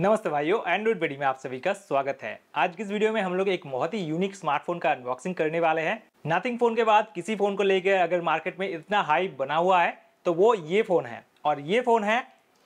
नमस्ते भाइयों एंड्रॉइड बेडी में आप सभी का स्वागत है आज की इस वीडियो में हम लोग एक बहुत ही यूनिक स्मार्टफोन का अनबॉक्सिंग करने वाले हैं नथिंग फोन के बाद किसी फोन को लेकर अगर मार्केट में इतना हाई बना हुआ है तो वो ये फोन है और ये फोन है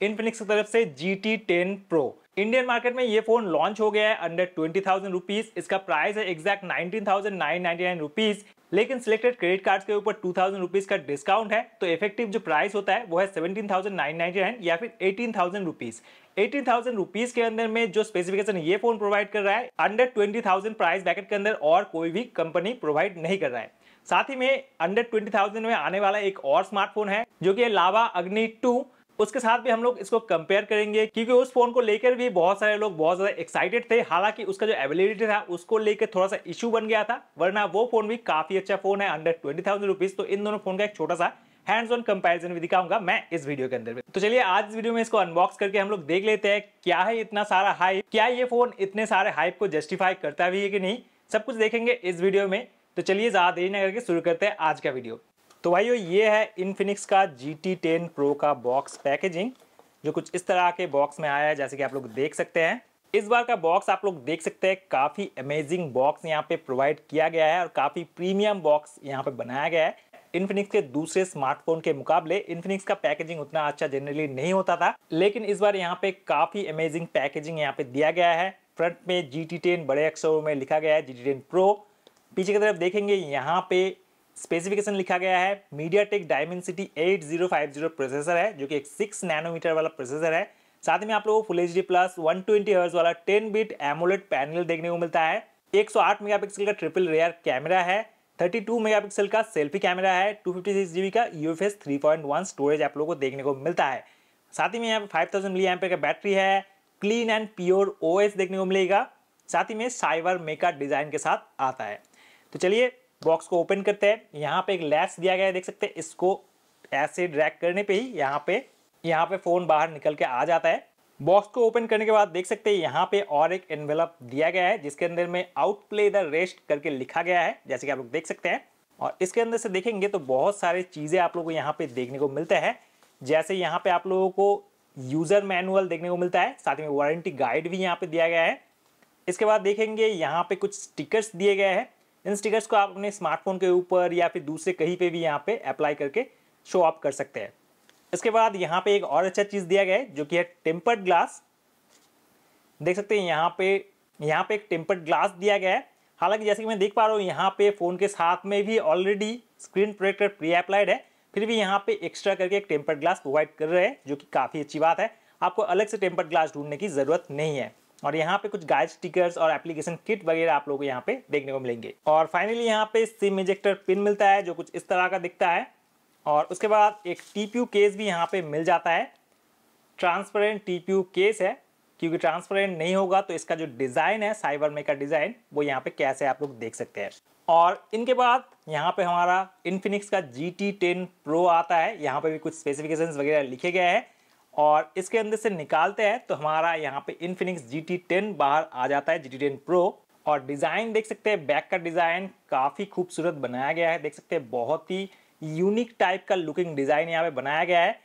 इनफिनिक्स की तरफ से G T ten pro Indian market में ये फोन लॉन्च हो गया है अंडर ट्वेंटी थाउजेंड रुपीज इसका प्राइस है exact nineteen thousand nine ninety nine rupees लेकिन सिलेक्टेड क्रेडिट कार्ड्स के ऊपर टू थाउजेंड रुपीज का डिस्काउंट है तो इफेक्टिव जो प्राइस होता है वो है seventeen thousand nine ninety nine या फिर eighteen thousand rupees eighteen thousand rupees के अंदर में जो स्पेसिफिकेशन ये फोन प्रोवाइड कर रहा है under twenty thousand price bracket के अंदर और कोई भी कंपनी प्रोवाइड नहीं कर रहा है साथ ही में अंडर ट्वेंटी थाउजेंड में आने वाला एक और स्मार्टफोन है जो कि लावा अग्नि टू उसके साथ भी हम लोग इसको कंपेयर करेंगे क्योंकि उस फोन को लेकर भी बहुत सारे लोग बहुत ज्यादा एक्साइटेड थे हालांकि उसका जो अवेलेबिलिटी था उसको लेकर थोड़ा सा इशू बन गया था वरना वो फोन भी काफी अच्छा फोन है अंडर ट्वेंटी थाउजेंड रुपीज तो इन दोनों फोन का एक छोटा सा हैंड्स ऑन कंपैरिजन भी दिखाऊंगा मैं इस वीडियो के अंदर में तो चलिए आज इस वीडियो में इसको अनबॉक्स करके हम लोग देख लेते हैं क्या है इतना सारा हाइप क्या ये फोन इतने सारे हाइप को जस्टिफाई करता भी है कि नहीं सब कुछ देखेंगे इस वीडियो में तो चलिए ज्यादा देरी न करके शुरू करते हैं आज का वीडियो तो भाइयों ये है इनफिनिक्स का जी टी टेन प्रो का बॉक्स पैकेजिंग जो कुछ इस तरह के बॉक्स में आया है जैसे कि आप लोग देख सकते हैं इस बार का बॉक्स आप लोग देख सकते हैं काफ़ी अमेजिंग बॉक्स यहाँ पे प्रोवाइड किया गया है और काफ़ी प्रीमियम बॉक्स यहाँ पे बनाया गया है इन्फिनिक्स के दूसरे स्मार्टफोन के मुकाबले इन्फिनिक्स का पैकेजिंग उतना अच्छा जनरली नहीं होता था लेकिन इस बार यहाँ पे काफ़ी अमेजिंग पैकेजिंग यहाँ पे दिया गया है फ्रंट में जी टी टेन बड़े अक्षरों में लिखा गया है जी टी टेन प्रो पीछे की तरफ देखेंगे यहाँ पे स्पेसिफिकेशन लिखा गया है MediaTek Dimensity eight zero five zero processor है जो कि एक सिक्स नैनोमीटर वाला प्रोसेसर है साथ में आप लोगों को full H D plus one twenty hertz वाला टेन बिट एमोलेट पैनल देखने को मिलता है एक सौ आठ मेगा पिक्सल का ट्रिपल रेयर कैमरा है थर्टी टू मेगा पिक्सल का सेल्फी कैमरा है two fifty six G B का U F S three point one storage आप लोगों को देखने को मिलता है साथ ही में यहाँ पर फाइव थाउजेंड मिली एम्पेयर का बैटरी है clean and pure O S देखने को मिलेगा साथ ही में साइबर मेका डिज़ाइन के साथ आता है तो चलिए बॉक्स को ओपन करते हैं यहाँ पे एक लैस दिया गया है देख सकते हैं इसको ऐसे ड्रैग करने पे ही यहाँ पे यहाँ पे फ़ोन बाहर निकल के आ जाता है बॉक्स को ओपन करने के बाद देख सकते हैं यहाँ पे और एक एनवेलप दिया गया है जिसके अंदर में आउट प्ले द रेस्ट करके लिखा गया है जैसे कि आप लोग देख सकते हैं और इसके अंदर से देखेंगे तो बहुत सारी चीज़ें आप लोग को यहाँ पे देखने को मिलते हैं जैसे यहाँ पे आप लोगों को यूज़र मैनुअल देखने को मिलता है साथ में वारंटी गाइड भी यहाँ पे दिया गया है इसके बाद देखेंगे यहाँ पे कुछ स्टिकर्स दिए गए हैं इन स्टिकर्स को आप अपने स्मार्टफोन के ऊपर या फिर दूसरे कहीं पे भी यहाँ पे अप्लाई करके शो ऑफ कर सकते हैं इसके बाद यहाँ पे एक और अच्छा चीज़ दिया गया है जो कि है टेम्पर्ड ग्लास देख सकते हैं यहाँ पे यहाँ पे एक टेम्पर्ड ग्लास दिया गया है हालांकि जैसे कि मैं देख पा रहा हूँ यहाँ पे फ़ोन के साथ में भी already screen protector pre applied है फिर भी यहाँ पे एक्स्ट्रा करके एक टेम्पर्ड ग्लास प्रोवाइड कर रहे हैं जो कि काफ़ी अच्छी बात है आपको अलग से टेम्पर्ड ग्लास ढूंढने की ज़रूरत नहीं है और यहाँ पे कुछ गाइड स्टिकर्स और एप्लीकेशन किट वगैरह आप लोग को यहाँ पे देखने को मिलेंगे और फाइनली यहाँ पे सिम इजेक्टर पिन मिलता है जो कुछ इस तरह का दिखता है और उसके बाद एक टी केस भी यहाँ पे मिल जाता है ट्रांसपेरेंट टी केस है क्योंकि ट्रांसपेरेंट नहीं होगा तो इसका जो डिज़ाइन है साइबर में का डिज़ाइन वो यहाँ पे कैसे आप लोग देख सकते हैं और इनके बाद यहाँ पे हमारा इनफिनिक्स का जी टी टेन प्रो आता है यहाँ पे भी कुछ स्पेसिफिकेशंस वगैरह लिखे गए हैं और इसके अंदर से निकालते हैं तो हमारा यहाँ पे इनफिनिक्स जी टी टेन बाहर आ जाता है जी टी टेन प्रो और डिज़ाइन देख सकते हैं बैक का डिज़ाइन काफ़ी खूबसूरत बनाया गया है देख सकते हैं बहुत ही यूनिक टाइप का लुकिंग डिज़ाइन यहाँ पे बनाया गया है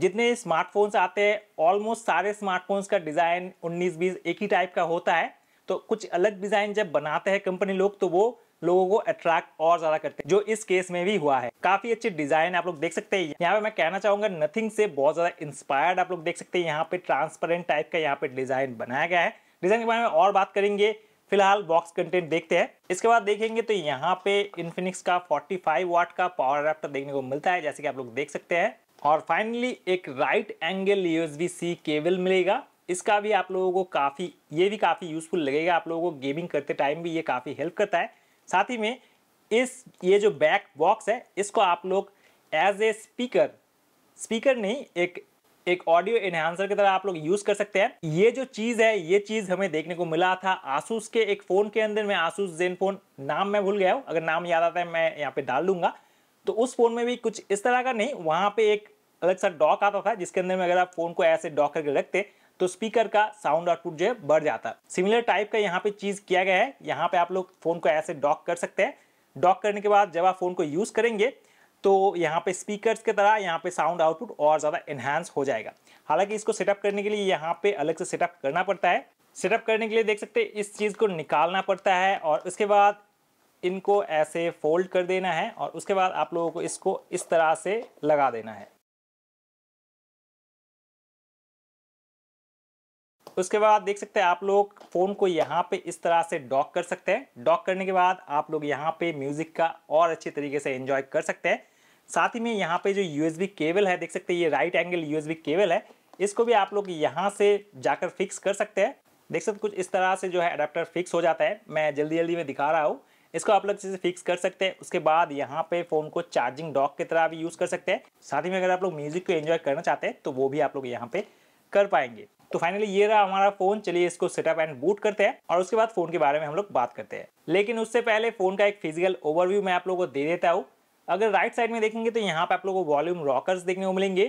जितने स्मार्टफोन्स आते हैं ऑलमोस्ट सारे स्मार्टफोन्स का डिज़ाइन बीस एक ही टाइप का होता है तो कुछ अलग डिज़ाइन जब बनाते हैं कंपनी लोग तो वो लोगों को अट्रैक्ट और ज्यादा करते हैं जो इस केस में भी हुआ है काफी अच्छी डिजाइन आप लोग देख सकते हैं यहाँ पे मैं कहना चाहूंगा नथिंग से बहुत ज्यादा इंस्पायर्ड आप लोग देख सकते हैं यहाँ पे ट्रांसपेरेंट टाइप का यहाँ पे डिजाइन बनाया गया है डिजाइन के बारे में और बात करेंगे फिलहाल बॉक्स कंटेंट देखते हैं इसके बाद देखेंगे तो यहाँ पे इन्फिनिक्स का 45 वाट का पावर एडाप्टर देखने को मिलता है जैसे कि आप लोग देख सकते हैं और फाइनली एक right angle USB C cable मिलेगा इसका भी आप लोगों को काफ़ी ये भी काफ़ी यूजफुल लगेगा आप लोगों को गेमिंग करते टाइम भी ये काफ़ी हेल्प करता है साथ ही में इस ये जो बैक बॉक्स है इसको आप लोग एज ए स्पीकर स्पीकर नहीं एक एक ऑडियो एनहांसर की तरह आप लोग यूज कर सकते हैं ये जो चीज है ये चीज हमें देखने को मिला था आसूस के एक फोन के अंदर में आसूस जेन फोन नाम मैं भूल गया हूँ अगर नाम याद आता है मैं यहाँ पे डाल दूंगा तो उस फोन में भी कुछ इस तरह का नहीं वहां पे एक अलग सा डॉक आता था जिसके अंदर में अगर आप फोन को ऐसे डॉक करके रखते तो स्पीकर का साउंड आउटपुट जो है बढ़ जाता है सिमिलर टाइप का यहाँ पे चीज़ किया गया है यहाँ पे आप लोग फ़ोन को ऐसे डॉक कर सकते हैं डॉक करने के बाद जब आप फ़ोन को यूज़ करेंगे तो यहाँ पे स्पीकर की तरह यहाँ पे साउंड आउटपुट और ज़्यादा इन्हांस हो जाएगा हालांकि इसको सेटअप करने के लिए यहाँ पे अलग से सेटअप करना पड़ता है सेटअप करने के लिए देख सकते हैं इस चीज़ को निकालना पड़ता है और उसके बाद इनको ऐसे फोल्ड कर देना है और उसके बाद आप लोगों को इसको इस तरह से लगा देना है उसके बाद देख सकते हैं आप लोग फ़ोन को यहाँ पे इस तरह से डॉक कर सकते हैं डॉक करने के बाद आप लोग यहाँ पे म्यूज़िक का और अच्छे तरीके से एंजॉय कर सकते हैं साथ ही में यहाँ पे जो यूएसबी केबल है देख सकते हैं ये राइट एंगल यूएसबी केबल है इसको भी आप लोग यहाँ से जाकर फिक्स कर सकते हैं देख सकते कुछ इस तरह से जो है अडेप्टर फिक्स हो जाता है मैं जल्दी जल्दी में दिखा रहा हूँ इसको आप लोग अच्छे से फिक्स कर सकते हैं उसके बाद यहाँ पे फ़ोन को चार्जिंग डॉक की तरह भी यूज़ कर सकते हैं साथ ही में अगर आप लोग म्यूज़िक को एंजॉय करना चाहते हैं तो वो भी आप लोग यहाँ पे कर पाएंगे तो फाइनली ये रहा हमारा फोन चलिए इसको सेटअप एंड बूट करते हैं और उसके बाद फोन के बारे में हम लोग बात करते हैं लेकिन उससे पहले फोन का एक फिजिकल ओवरव्यू मैं आप लोगों को दे देता हूँ अगर राइट साइड में देखेंगे तो यहाँ पे आप लोगों को वॉल्यूम रॉकर्स देखने को मिलेंगे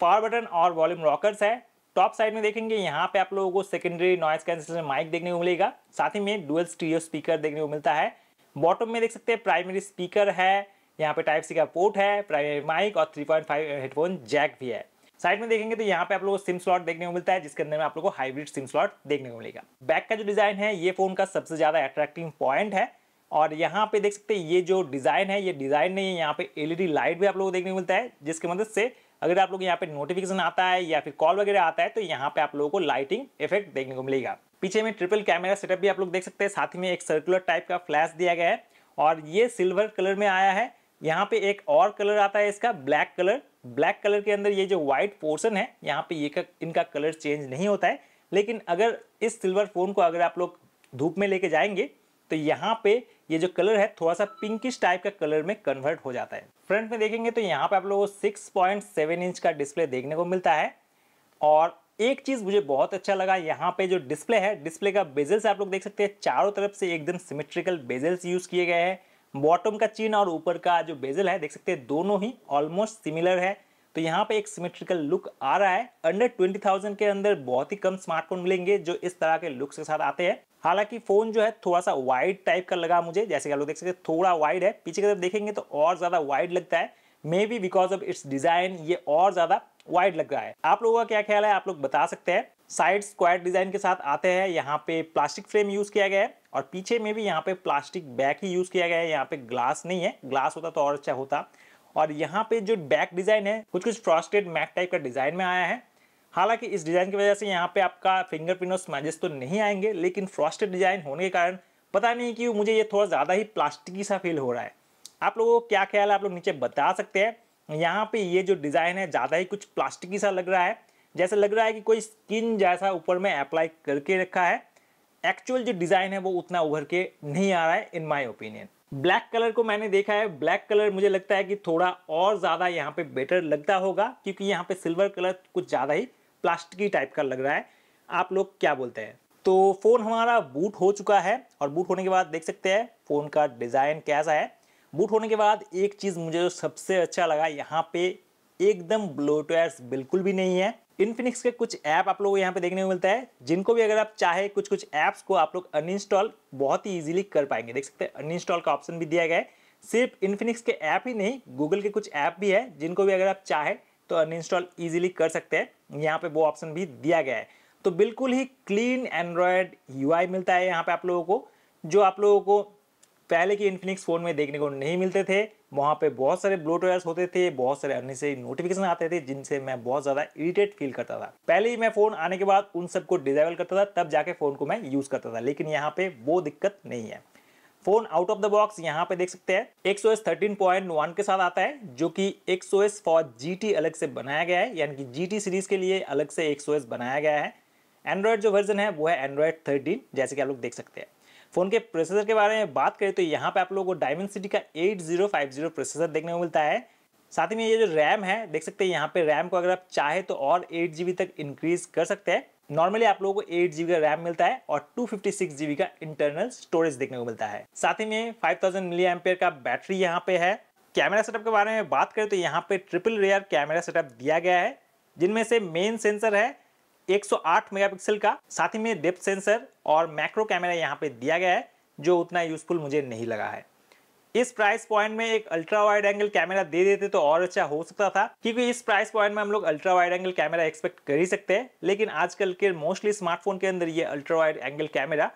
पावर बटन और वॉल्यूम रॉकर्स है टॉप साइड में देखेंगे यहाँ पे आप लोगों को सेकेंडरी नॉइस कैंसिलेशन माइक देखने को मिलेगा साथ ही में डुअल स्टीरियो स्पीकर देखने को मिलता है बॉटम में देख सकते हैं प्राइमरी स्पीकर है यहाँ पे टाइप सी का पोर्ट है प्राइमरी माइक और 3.5 हेडफोन जैक भी है साइड में देखेंगे तो यहाँ पे आप लोगों को सिम स्लॉट देखने को मिलता है जिसके अंदर में आप लोगों को हाइब्रिड सिम स्लॉट देखने को मिलेगा बैक का जो डिज़ाइन है ये फ़ोन का सबसे ज़्यादा अट्रैक्टिव पॉइंट है और यहाँ पे देख सकते हैं ये जो डिज़ाइन है ये डिज़ाइन नहीं है यहाँ पे एलईडी लाइट e भी आप लोगों को देखने को मिलता है जिसकी मदद से अगर आप लोग यहाँ पे नोटिफिकेशन आता है या फिर कॉल वगैरह आता है तो यहाँ पे आप लोगों को लाइटिंग इफेक्ट देखने को मिलेगा पीछे में ट्रिपल कैमरा सेटअप भी आप लोग देख सकते हैं साथ ही में एक सर्कुलर टाइप का फ्लैश दिया गया है और ये सिल्वर कलर में आया है यहाँ पे एक और कलर आता है इसका ब्लैक कलर ब्लैक कलर के अंदर ये जो व्हाइट पोर्शन है यहाँ पे ये का, इनका कलर चेंज नहीं होता है लेकिन अगर इस सिल्वर फोन को अगर आप लोग धूप में लेके जाएंगे तो यहाँ पे ये जो कलर है थोड़ा सा पिंकिश टाइप का कलर में कन्वर्ट हो जाता है फ्रंट में देखेंगे तो यहाँ पे आप लोगों को 6.7 इंच का डिस्प्ले देखने को मिलता है और एक चीज़ मुझे बहुत अच्छा लगा यहाँ पे जो डिस्प्ले है डिस्प्ले का बेजल्स आप लोग देख सकते हैं चारों तरफ से एकदम सिमेट्रिकल बेजल्स यूज़ किए गए हैं बॉटम का चीन और ऊपर का जो बेजल है देख सकते हैं दोनों ही ऑलमोस्ट सिमिलर है तो यहाँ पे एक सिमेट्रिकल लुक आ रहा है अंडर ट्वेंटी थाउजेंड के अंदर बहुत ही कम स्मार्टफोन मिलेंगे जो इस तरह के लुक्स के साथ आते हैं हालांकि फोन जो है थोड़ा सा वाइड टाइप का लगा मुझे जैसे कि आप लोग देख सकते हैं थोड़ा वाइड है पीछे की तरफ देखेंगे तो और ज्यादा वाइड लगता है maybe because of its design ये और ज्यादा वाइड लग रहा है आप लोगों का क्या ख्याल है आप लोग बता सकते हैं साइड स्क्वायर डिजाइन के साथ आते हैं यहाँ पे प्लास्टिक फ्रेम यूज किया गया है और पीछे में भी यहाँ पे प्लास्टिक बैक ही यूज किया गया है यहाँ पे ग्लास नहीं है ग्लास होता तो और अच्छा होता और यहाँ पे जो बैक डिजाइन है कुछ कुछ फ्रॉस्टेड मैक टाइप का डिजाइन में आया है हालांकि इस डिजाइन की वजह से यहाँ पे आपका फिंगरप्रिंट और स्मैजेस तो नहीं आएंगे लेकिन फ्रॉस्टेड डिजाइन होने के कारण पता नहीं कि मुझे ये थोड़ा ज़्यादा ही प्लास्टिकी सा फील हो रहा है आप लोगों को क्या ख्याल है आप लोग नीचे बता सकते हैं यहाँ पे ये जो डिज़ाइन है ज़्यादा ही कुछ प्लास्टिकी सा लग रहा है जैसे लग रहा है कि कोई स्किन जैसा ऊपर में अप्लाई करके रखा है एक्चुअल जो डिज़ाइन है वो उतना उभर के नहीं आ रहा है in my opinion black colour को मैंने देखा है ब्लैक कलर मुझे लगता है कि थोड़ा और ज़्यादा यहाँ पे बेटर लगता होगा क्योंकि यहाँ पे सिल्वर कलर कुछ ज़्यादा ही प्लास्टिकी टाइप का लग रहा है आप लोग क्या बोलते हैं तो फ़ोन हमारा बूट हो चुका है और बूट होने के बाद देख सकते हैं फ़ोन का डिज़ाइन कैसा है बूट होने के बाद एक चीज़ मुझे जो सबसे अच्छा लगा यहाँ पे एकदम ब्लोटवेयर्स बिल्कुल भी नहीं है इनफिनिक्स के कुछ ऐप आप लोग यहाँ पे देखने को मिलता है जिनको भी अगर आप चाहे कुछ कुछ ऐप्स को आप लोग अनइंस्टॉल बहुत ही इजीली कर पाएंगे देख सकते हैं अनइंस्टॉल का ऑप्शन भी दिया गया है सिर्फ इनफिनिक्स के ऐप ही नहीं गूगल के कुछ ऐप भी है जिनको भी अगर आप चाहे तो अनइंस्टॉल ईजिली कर सकते हैं यहाँ पर वो ऑप्शन भी दिया गया है तो बिल्कुल ही क्लीन एंड्रॉयड यू मिलता है यहाँ पर आप लोगों को जो आप लोगों को पहले के इन्फिनिक्स फ़ोन में देखने को नहीं मिलते थे वहाँ पे बहुत सारे ब्लोटवेयर्स होते थे बहुत सारे अन्य से नोटिफिकेशन आते थे जिनसे मैं बहुत ज़्यादा इरिटेट फील करता था पहले ही मैं फ़ोन आने के बाद उन सबको डिजाइवल करता था तब जाके फ़ोन को मैं यूज़ करता था लेकिन यहाँ पे वो दिक्कत नहीं है phone out of the box यहाँ पे देख सकते हैं एक्स ओ के साथ आता है जो कि सौ एस फॉर जी अलग से बनाया गया है यानी कि जी सीरीज के लिए अलग से एक सौ बनाया गया है एंड्रॉयड जो वर्जन है वो है एंड्रॉयड थर्टीन जैसे कि आप लोग देख सकते हैं फोन के प्रोसेसर के बारे में बात करें तो यहाँ पे आप लोगों को डायमंड सिटी का 8050 प्रोसेसर देखने को मिलता है साथ ही में ये जो रैम है देख सकते हैं यहाँ पे रैम को अगर आप चाहे तो और एट तक इंक्रीज कर सकते हैं नॉर्मली आप लोगों को एट जीबी का रैम मिलता है और टू फिफ्टी का इंटरनल स्टोरेज देखने को मिलता है साथ ही में फाइव थाउजेंड मिली एम्पेयर का बैटरी यहाँ पे है कैमरा सेटअप के बारे में बात करें तो यहाँ पे ट्रिपल रेयर कैमरा सेटअप दिया गया है जिनमें से मेन सेंसर है 108 मेगापिक्सल का साथ ही में डेप्थ सेंसर और मैक्रो कैमरा यहाँ पे दिया गया है जो उतना यूजफुल मुझे नहीं लगा है इस प्राइस पॉइंट में एक अल्ट्रा वाइड एंगल कैमरा दे देते तो और अच्छा हो सकता था क्योंकि इस प्राइस पॉइंट में हम लोग ultra wide angle camera expect कर ही सकते हैं लेकिन आजकल के मोस्टली स्मार्टफोन के अंदर ये ultra wide angle camera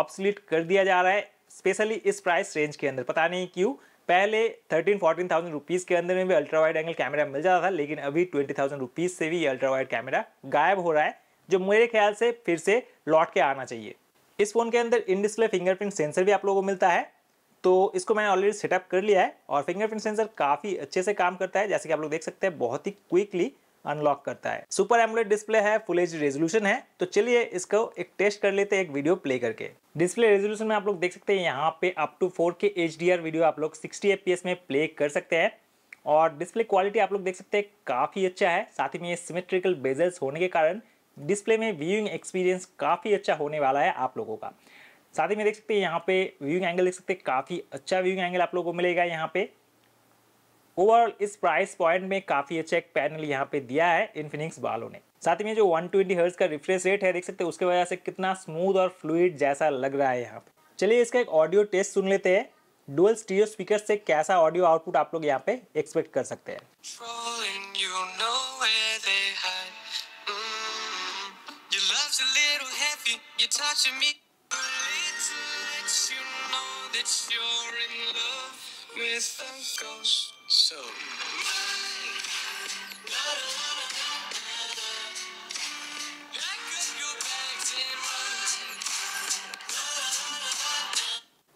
obsolete कर दिया जा रहा है स्पेशली इस प्राइस रेंज के अंदर पता नहीं क्यों पहले थर्टीन फोर्टीन थाउजेंड रुपीज़ के अंदर में भी अल्ट्रा वाइड एंगल कैमरा मिल जाता था लेकिन अभी ट्वेंटी थाउजेंड रुपीज़ से भी ये अल्ट्रा वाइड कैमरा गायब हो रहा है जो मेरे ख्याल से फिर से लौट के आना चाहिए इस फ़ोन के अंदर इन डिस्प्ले फिंगरप्रिंट सेंसर भी आप लोगों को मिलता है तो इसको मैंने ऑलरेडी सेटअप कर लिया है और फिंगरप्रिंट सेंसर काफ़ी अच्छे से काम करता है जैसे कि आप लोग देख सकते हैं बहुत ही क्विकली अनलॉक करता है सुपर एमोलेड डिस्प्ले है फुल एच रेजोल्यूशन है तो चलिए इसको एक टेस्ट कर लेते हैं एक वीडियो प्ले करके डिस्प्ले रेजोल्यूशन में आप लोग देख सकते हैं यहाँ पे up to four K H video आप लोग सिक्सटी एफ में प्ले कर सकते हैं और डिस्प्ले क्वालिटी आप लोग देख सकते हैं काफ़ी अच्छा है साथ ही में सिमेट्रिकल बेजल्स होने के कारण डिस्प्ले में व्यूइंग एक्सपीरियंस काफ़ी अच्छा होने वाला है आप लोगों का साथ ही में देख सकते हैं यहाँ पे व्यूइंग एंगल देख सकते हैं काफ़ी अच्छा व्यूइंग एंगल आप लोगों को मिलेगा यहाँ पे ओवरऑल इस प्राइस पॉइंट में काफी अच्छा एक पैनल यहाँ पे दिया है इन्फिनिक्स वालों ने साथ ही में जो 120 ट्वेंटी का रिफ्रेश रेट है देख सकते हैं उसके वजह से कितना स्मूथ और फ्लूड जैसा लग रहा है यहाँ पे चलिए इसका एक ऑडियो टेस्ट सुन लेते हैं डुअल स्टीरियो स्पीकर से कैसा ऑडियो आउटपुट आप लोग यहाँ पे एक्सपेक्ट कर सकते हैं mm, With a ghost. So.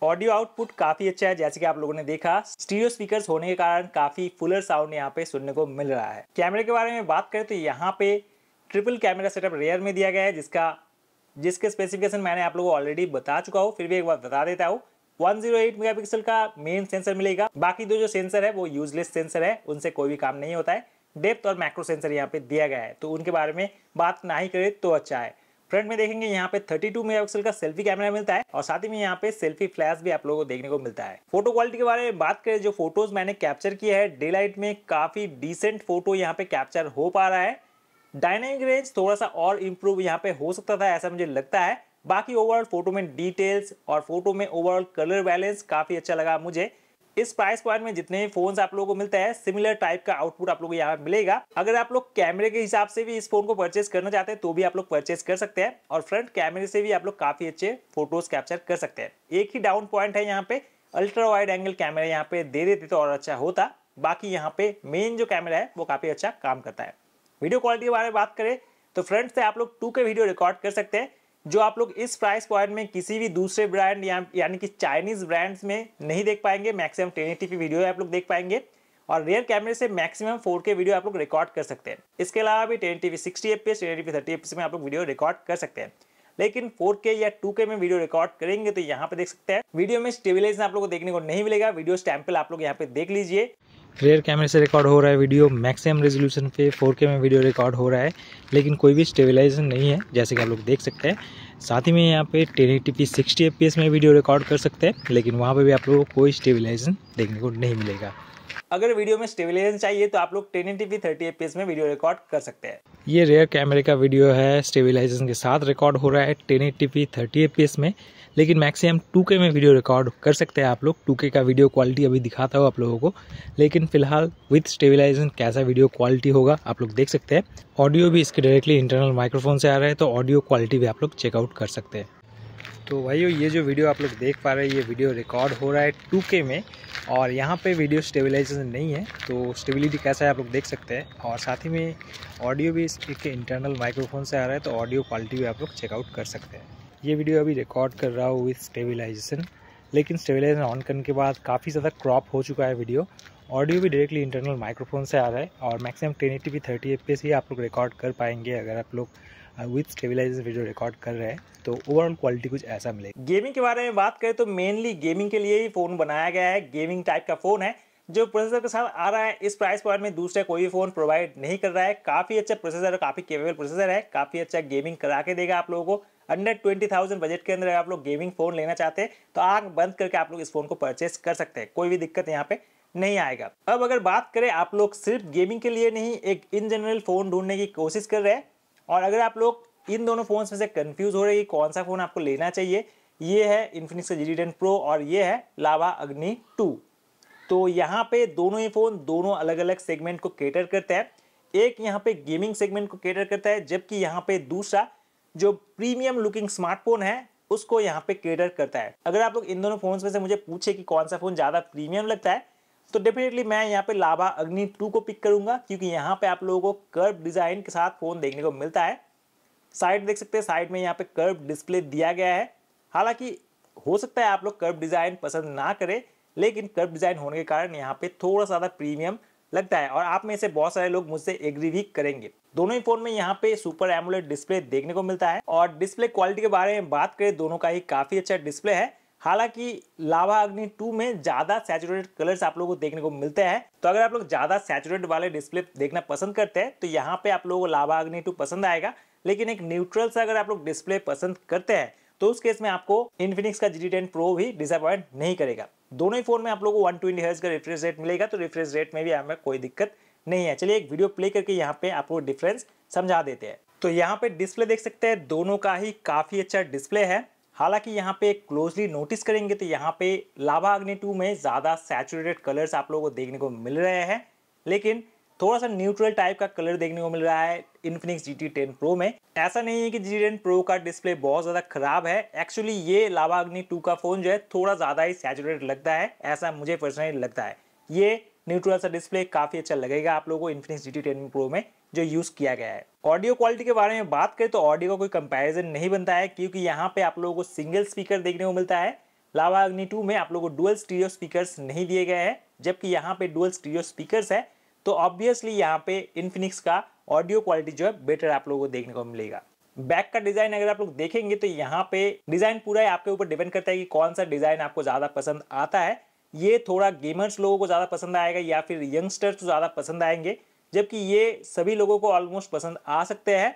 Audio output काफ़ी अच्छा है जैसे कि आप लोगों ने देखा स्टीरियो स्पीकर्स होने के कारण काफ़ी फुलर साउंड यहाँ पे सुनने को मिल रहा है कैमरे के बारे में बात करें तो यहाँ पे ट्रिपल कैमरा सेटअप रेयर में दिया गया है जिसका जिसके स्पेसिफिकेशन मैंने आप लोगों को ऑलरेडी बता चुका हूँ फिर भी एक बार बता देता हूँ 108 मेगापिक्सल का मेन सेंसर मिलेगा बाकी दो जो सेंसर है वो यूजलेस सेंसर है उनसे कोई भी काम नहीं होता है डेप्थ और मैक्रो सेंसर यहाँ पे दिया गया है तो उनके बारे में बात ना ही करें तो अच्छा है फ्रंट में देखेंगे यहाँ पे 32 मेगापिक्सल का सेल्फी कैमरा मिलता है और साथ ही में यहाँ पे सेल्फी फ्लैश भी आप लोगों को देखने को मिलता है फोटो क्वालिटी के बारे में बात करें जो फोटोज मैंने कैप्चर किया है डे लाइट में काफी डिसेंट फोटो यहाँ पे कैप्चर हो पा रहा है डायनेमिक रेंज थोड़ा सा और इम्प्रूव यहाँ पे हो सकता था ऐसा मुझे लगता है बाकी ओवरऑल फोटो में डिटेल्स और फोटो में ओवरऑल कलर बैलेंस काफ़ी अच्छा लगा मुझे इस प्राइस पॉइंट में जितने भी फोन्स आप लोगों को मिलता है सिमिलर टाइप का आउटपुट आप लोगों को यहाँ मिलेगा अगर आप लोग कैमरे के हिसाब से भी इस फोन को परचेस करना चाहते हैं तो भी आप लोग परचेस कर सकते हैं और फ्रंट कैमरे से भी आप लोग काफी अच्छे फोटोज कैप्चर कर सकते हैं एक ही डाउन पॉइंट है यहाँ पे अल्ट्रा वाइड एंगल कैमरा यहाँ पे दे देते तो और अच्छा होता बाकी यहाँ पे मेन जो कैमरा है वो काफी अच्छा काम करता है वीडियो क्वालिटी के बारे में बात करें तो फ्रंट से आप लोग टू के वीडियो रिकॉर्ड कर सकते हैं जो आप लोग इस प्राइस पॉइंट में किसी भी दूसरे ब्रांड या यानी कि चाइनीज ब्रांड्स में नहीं देख पाएंगे मैक्सिमम टेन एटी वीडियो आप लोग देख पाएंगे और रियर कैमरे से मैक्सिमम 4K वीडियो आप लोग रिकॉर्ड कर सकते हैं इसके अलावा भी ten TV sixty F P ten T F में आप लोग वीडियो रिकॉर्ड कर सकते हैं लेकिन 4K या 2K में वीडियो रिकॉर्ड करेंगे तो यहाँ पे देख सकते हैं वीडियो में स्टेबिलाईजन आप लोग को देखने को नहीं मिलेगा वीडियो स्टैम्पल आप लोग यहाँ पे देख लीजिए रेयर कैमरे से रिकॉर्ड हो रहा है वीडियो मैक्सिमम रेजोल्यूशन पे 4K में वीडियो रिकॉर्ड हो रहा है लेकिन कोई भी स्टेबलाइजेशन नहीं है जैसे कि आप लोग देख सकते हैं साथ ही में यहाँ पे 1080p 60 fps में वीडियो रिकॉर्ड कर सकते हैं लेकिन वहाँ पे भी आप लोगों को कोई स्टेबलाइजेशन देखने को नहीं मिलेगा अगर वीडियो में स्टेबलाइजेशन चाहिए तो आप लोग टेन एटी पी थर्टी में वीडियो रिकॉर्ड कर सकते हैं ये रेयर कैमरे का वीडियो है स्टेबिलाईजेशन के साथ रिकॉर्ड हो रहा है टेन एटी पी में लेकिन मैक्सिमम 2K में वीडियो रिकॉर्ड कर सकते हैं आप लोग 2K का वीडियो क्वालिटी अभी दिखाता हो आप लोगों को लेकिन फिलहाल विथ स्टेबलाइजेशन कैसा वीडियो क्वालिटी होगा आप लोग देख सकते हैं ऑडियो भी इसके डायरेक्टली इंटरनल माइक्रोफोन से आ रहा है तो ऑडियो क्वालिटी भी आप लोग चेकआउट कर सकते हैं तो भाइयों ये जो वीडियो आप लोग देख पा रहे हैं ये वीडियो रिकॉर्ड हो रहा है 2K में और यहाँ पे वीडियो स्टेबलाइजेशन नहीं है तो स्टेबिलिटी कैसा है आप लोग देख सकते हैं और साथ ही में ऑडियो भी इसके इंटरनल माइक्रोफोन से आ रहा है तो ऑडियो क्वालिटी भी आप लोग चेकआउट कर सकते हैं ये वीडियो अभी रिकॉर्ड कर रहा हूँ विथ स्टेबिलाइजेशन लेकिन स्टेबिलाइजेशन ऑन करने के बाद काफ़ी ज़्यादा क्रॉप हो चुका है वीडियो ऑडियो भी डायरेक्टली इंटरनल माइक्रोफोन से आ रहा है और maximum ten eighty P thirty F ही आप लोग रिकॉर्ड कर पाएंगे अगर आप लोग विथ स्टेबिलाइजेशन वीडियो रिकॉर्ड कर रहे हैं तो ओवरऑल क्वालिटी कुछ ऐसा मिलेगा गेमिंग के बारे में बात करें तो मेनली गेमिंग के लिए ही फ़ोन बनाया गया है गेमिंग टाइप का फ़ोन है जो प्रोसेसर के साथ आ रहा है इस प्राइस पॉइंट में दूसरा कोई भी फ़ोन प्रोवाइड नहीं कर रहा है काफ़ी अच्छा प्रोसेसर काफ़ी केपेबल प्रोसेसर है काफ़ी अच्छा गेमिंग करा के देगा आप लोगों को अंडर ट्वेंटी थाउजेंड बजट के अंदर आप लोग गेमिंग फ़ोन लेना चाहते हैं तो आग बंद करके आप लोग इस फ़ोन को परचेस कर सकते हैं कोई भी दिक्कत यहाँ पे नहीं आएगा अब अगर बात करें आप लोग सिर्फ गेमिंग के लिए नहीं एक इन जनरल फ़ोन ढूंढने की कोशिश कर रहे हैं और अगर आप लोग इन दोनों फ़ोन में से कन्फ्यूज़ हो रहे हैं कि कौन सा फ़ोन आपको लेना चाहिए ये है इन्फिनिक्स का जी प्रो और ये है लावा अग्नि टू तो यहाँ पे दोनों ही फ़ोन दोनों अलग अलग सेगमेंट को केटर करते हैं एक यहाँ पे गेमिंग सेगमेंट को केटर करता है जबकि यहाँ पे दूसरा जो प्रीमियम लुकिंग स्मार्टफोन है उसको यहाँ पे केटर करता है अगर आप लोग इन दोनों फोन में से मुझे पूछे कि कौन सा फोन ज़्यादा प्रीमियम लगता है तो डेफिनेटली मैं यहाँ पे लाभा अग्नि टू को पिक करूंगा क्योंकि यहाँ पे आप लोगों को कर्व डिजाइन के साथ फोन देखने को मिलता है साइड देख सकते हैं साइड में यहाँ पे कर्व डिस्प्ले दिया गया है हालांकि हो सकता है आप लोग कर्व डिजाइन पसंद ना करें लेकिन कर्व डिजाइन होने के कारण यहाँ पे थोड़ा सा प्रीमियम लगता है और आप में से बहुत सारे लोग मुझसे एग्री भी करेंगे दोनों ही फोन में यहाँ पे सुपर एमुलेट डिस्प्ले देखने को मिलता है और डिस्प्ले क्वालिटी के बारे में बात करें दोनों का ही काफी अच्छा डिस्प्ले है हालांकि लावा अग्नि 2 में ज्यादा सैचुरेटेड कलर्स आप लोगों को देखने को मिलते हैं तो अगर आप लोग ज्यादा सैचुरेटेड वाले डिस्प्ले देखना पसंद करते हैं तो यहाँ पे आप लोगों को लावा अग्नि 2 पसंद आएगा लेकिन एक न्यूट्रल से अगर आप लोग डिस्प्ले पसंद करते हैं तो उस केस में आपको इन्फिनिक्स का जी टेन प्रो भी डिसअपॉइंट नहीं करेगा दोनों ही फोन में आप लोगों को वन ट्वेंटी का रिफ्रेश रेट मिलेगा तो रिफ्रेश रेट में भी हमें कोई दिक्कत नहीं है चलिए एक वीडियो प्ले करके यहाँ पे आपको डिफरेंस समझा देते हैं तो यहाँ पे डिस्प्ले देख सकते हैं दोनों का ही काफ़ी अच्छा डिस्प्ले है हालांकि यहाँ पे क्लोजली नोटिस करेंगे तो यहाँ पे लाभा अग्नि टू में ज़्यादा सैचुरेटेड कलर्स आप लोगों को देखने को मिल रहे हैं लेकिन थोड़ा सा न्यूट्रल टाइप का कलर देखने को मिल रहा है Infinix G T ten pro में ऐसा नहीं है कि जी टेन प्रो का डिस्प्ले बहुत ज़्यादा खराब है एक्चुअली ये लावा अग्नि टू का फ़ोन जो है थोड़ा ज़्यादा ही सैचुरेट लगता है ऐसा मुझे पर्सनली लगता है ये न्यूट्रल सा डिस्प्ले काफ़ी अच्छा लगेगा आप लोगों को Infinix G T ten pro में जो यूज़ किया गया है ऑडियो क्वालिटी के बारे में बात करें तो ऑडियो का कोई कंपैरिजन नहीं बनता है क्योंकि यहाँ पे आप लोगों को सिंगल स्पीकर देखने को मिलता है लावा अग्नि टू में आप लोगों को डुअल स्टीरियो स्पीकर नहीं दिए गए हैं जबकि यहाँ पे डुअल स्टीरियो स्पीकर है तो ऑब्वियसली यहाँ पे इन्फिनिक्स का ऑडियो क्वालिटी जो है बेटर आप लोगों को देखने को मिलेगा बैक का डिज़ाइन अगर आप लोग देखेंगे तो यहाँ पे डिज़ाइन पूरा है आपके ऊपर डिपेंड करता है कि कौन सा डिज़ाइन आपको ज़्यादा पसंद आता है ये थोड़ा गेमर्स लोगों को ज़्यादा पसंद आएगा या फिर यंगस्टर्स को ज़्यादा पसंद आएंगे जबकि ये सभी लोगों को ऑलमोस्ट पसंद आ सकते हैं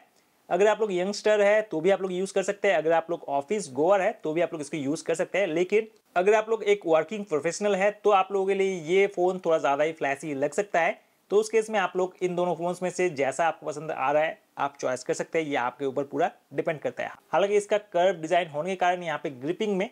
अगर आप लोग यंगस्टर है तो भी आप लोग यूज़ कर सकते हैं अगर आप लोग ऑफिस गोअर है तो भी आप लोग इसको यूज़ कर सकते हैं लेकिन अगर आप लोग एक वर्किंग प्रोफेशनल है तो आप लोगों के लिए ये फ़ोन थोड़ा ज़्यादा ही फ्लैशी लग सकता है तो उस केस में आप लोग इन दोनों फ़ोन्स में से जैसा आपको पसंद आ रहा है आप चॉइस कर सकते हैं ये आपके ऊपर पूरा डिपेंड करता है हालांकि इसका कर्व डिज़ाइन होने के कारण यहाँ पे ग्रिपिंग में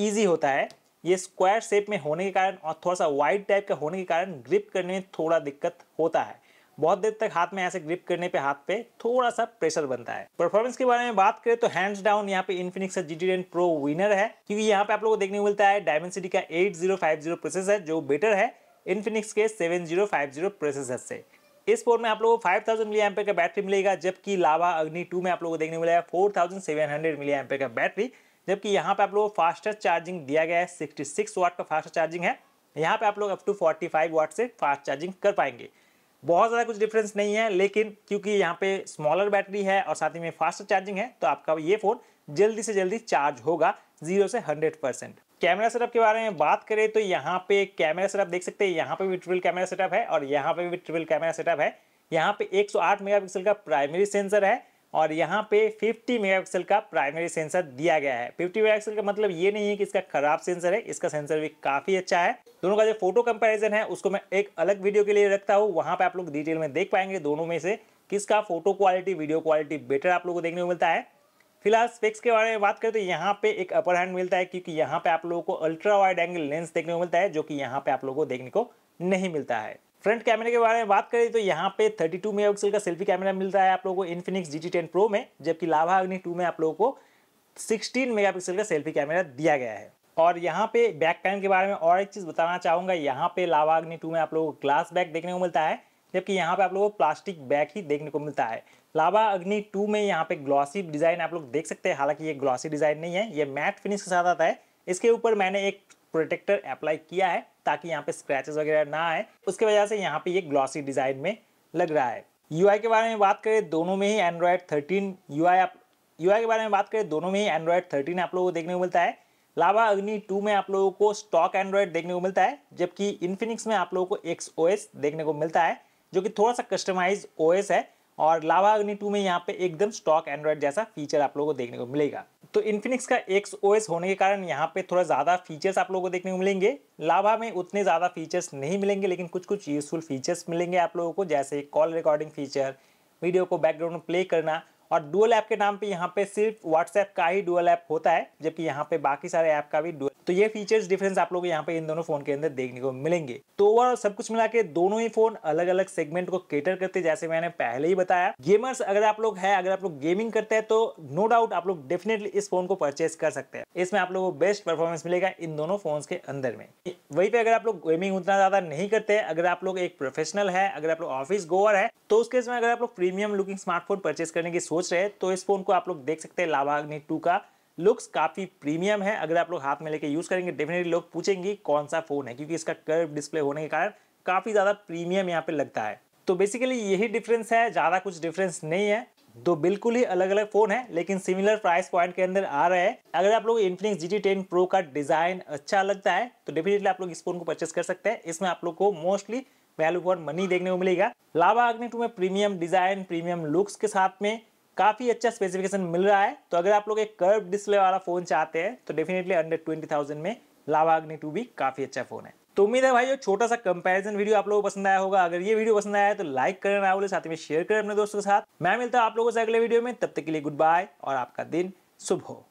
ईजी होता है ये स्क्वायर शेप में होने के कारण और थोड़ा सा वाइड टाइप का होने के कारण ग्रिप करने में थोड़ा दिक्कत होता है बहुत देर तक हाथ में ऐसे ग्रिप करने पे हाथ पे थोड़ा सा प्रेशर बनता है परफॉर्मेंस के बारे में बात करें तो हैंड्स डाउन यहाँ पे Infinix G T pro winner है क्योंकि यहाँ पे आप लोगों को देखने को मिलता है डायमेंसिटी का 8050 प्रोसेसर जो बेटर है इन्फिनिक्स के 7050 प्रोसेसर से इस फोन में आप लोगों को फाइव थाउजेंड मिली एमपे का बैटरी मिलेगा जबकि लावा अग्नि टू में आप लोगों को देखने मिलेगा four thousand seven hundred milli amp का बैटरी जबकि यहाँ पे आप लोग फास्टेस्ट चार्जिंग दिया गया है सिक्सटी सिक्स वाट का फास्ट चार्जिंग है यहाँ पे आप लोग up to forty five watt से फास्ट चार्जिंग कर पाएंगे बहुत ज़्यादा कुछ डिफरेंस नहीं है लेकिन क्योंकि यहाँ पे स्मॉलर बैटरी है और साथ ही में फास्ट चार्जिंग है तो आपका ये फ़ोन जल्दी से जल्दी चार्ज होगा जीरो से हंड्रेड परसेंट कैमरा सेटअप के बारे में बात करें तो यहाँ पे कैमरा सेटअप देख सकते हैं यहाँ पे भी ट्रिपल कैमरा सेटअप है और यहाँ पे भी ट्रिपल कैमरा सेटअप है यहाँ पे 108 मेगापिक्सल का प्राइमरी सेंसर है और यहाँ पे 50 मेगापिक्सल का प्राइमरी सेंसर दिया गया है 50 मेगापिक्सल का मतलब ये नहीं है कि इसका खराब सेंसर है इसका सेंसर भी काफ़ी अच्छा है दोनों का जो फोटो कंपैरिजन है उसको मैं एक अलग वीडियो के लिए रखता हूँ वहां पे आप लोग डिटेल में देख पाएंगे दोनों में से किसका photo quality video quality better आप लोग को देखने को मिलता है फिलहाल स्पेक्स के बारे में बात करें तो यहाँ पे एक अपर हैंड मिलता है क्योंकि यहाँ पे आप लोगों को अल्ट्रा वाइड एंगल लेंस देखने को मिलता है जो कि यहाँ पे आप लोगों को देखने को नहीं मिलता है फ्रंट कैमरे के बारे में बात करें तो यहाँ पे 32 मेगापिक्सल का सेल्फी कैमरा मिलता है आप लोगों को इन्फिनिक्स जी टी प्रो में जबकि लाभा अग्नि टू में आप लोगों को 16 मेगापिक्सल का सेल्फी कैमरा दिया गया है और यहाँ पे बैक कैम के बारे में और एक चीज़ बताना चाहूँगा यहाँ पे लावा अग्नि टू में आप लोगों को ग्लास बैग देखने को मिलता है जबकि यहाँ पे आप लोग को प्लास्टिक बैग ही देखने को मिलता है लाभा अग्नि टू में यहाँ पे ग्लॉसी डिज़ाइन आप लोग देख सकते हैं हालांकि ये ग्लॉसी डिज़ाइन नहीं है ये मैट फिनिश के साथ आता है इसके ऊपर मैंने एक प्रोटेक्टर अप्लाई किया है ताकि यहाँ पे स्क्रैचेस वगैरह ना आए उसके वजह से यहाँ पे ये ग्लॉसी डिज़ाइन में लग रहा है यू के बारे में बात करें दोनों में ही एंड्रॉयड थर्टीन यू आप यू के बारे में बात करें दोनों में ही एंड्रॉयड थर्टीन आप लोगों को देखने को मिलता है लावा अग्नि 2 में आप लोगों को स्टॉक एंड्रॉयड देखने को मिलता है जबकि इन्फिनिक्स में आप लोगों को एक्स ओ देखने को मिलता है जो कि थोड़ा सा कस्टमाइज ओ है और लावा अग्नि टू में यहाँ पे एकदम स्टॉक एंड्रॉयड जैसा फीचर आप लोगों को देखने को मिलेगा तो इन्फिनिक्स का एक्स ओ होने के कारण यहाँ पे थोड़ा ज़्यादा फीचर्स आप लोगों को देखने को मिलेंगे लाभा में उतने ज़्यादा फीचर्स नहीं मिलेंगे लेकिन कुछ कुछ यूजफुल फीचर्स मिलेंगे आप लोगों को जैसे कॉल रिकॉर्डिंग फीचर वीडियो को बैकग्राउंड में प्ले करना और डुअल ऐप के नाम पे यहाँ पे सिर्फ व्हाट्सएप का ही डुअल ऐप होता है जबकि यहाँ पे बाकी सारे ऐप का भी डुअल तो ये फीचर्स डिफरेंस आप लोग यहाँ पे इन दोनों फोन के अंदर देखने को मिलेंगे तो ओवरऑल सब कुछ मिला के दोनों ही फोन अलग अलग सेगमेंट को केटर करते जैसे मैंने पहले ही बताया गेमर्स अगर आप लोग है अगर आप लोग गेमिंग करते हैं तो नो डाउट आप लोग डेफिनेटली इस फोन को परचेस कर सकते हैं इसमें आप लोग को बेस्ट परफॉर्मेंस मिलेगा इन दोनों फोन के अंदर में वही पे अगर आप लोग गेमिंग उतना ज्यादा नहीं करते अगर आप लोग एक प्रोफेशनल है अगर आप लोग ऑफिस गोवर है तो उसके इसमें अगर आप लोग प्रीमियम लुकिंग स्मार्टफोन परचेस करने की सोच रहे हैं तो इस फोन को आप लोग देख सकते हैं लाभाग्नि टू का लुक्स काफ़ी प्रीमियम है अगर आप लोग हाथ में लेके यूज़ करेंगे डेफिनेटली लोग पूछेंगे कौन सा फ़ोन है क्योंकि इसका कर्व डिस्प्ले होने के कारण काफ़ी ज़्यादा प्रीमियम यहाँ पे लगता है तो बेसिकली यही डिफरेंस है ज़्यादा कुछ डिफरेंस नहीं है दो बिल्कुल ही अलग अलग फ़ोन है लेकिन सिमिलर प्राइस पॉइंट के अंदर आ रहे हैं अगर आप लोग Infinix G T ten pro का डिज़ाइन अच्छा लगता है तो डेफिनेटली आप लोग इस फ़ोन को परचेस कर सकते हैं इसमें आप लोग को मोस्टली वैल्यू फॉर मनी देखने को मिलेगा लावा अग्नि टू में प्रीमियम डिज़ाइन प्रीमियम लुक्स के साथ में काफ़ी अच्छा स्पेसिफिकेशन मिल रहा है तो अगर आप लोग एक कर्व डिस्प्ले वाला फ़ोन चाहते हैं तो डेफिनेटली अंडर ट्वेंटी थाउजेंड में लावा अग्नि टू भी काफ़ी अच्छा फ़ोन है तो उम्मीद है भाई जो छोटा सा कंपैरिजन वीडियो आप लोगों को पसंद आया होगा अगर ये वीडियो पसंद आया तो लाइक करें ना बोले साथ में शेयर करें अपने दोस्तों के साथ मैं मिलता हूँ आप लोगों से अगले वीडियो में तब तक के लिए गुड बाय और आपका दिन शुभ हो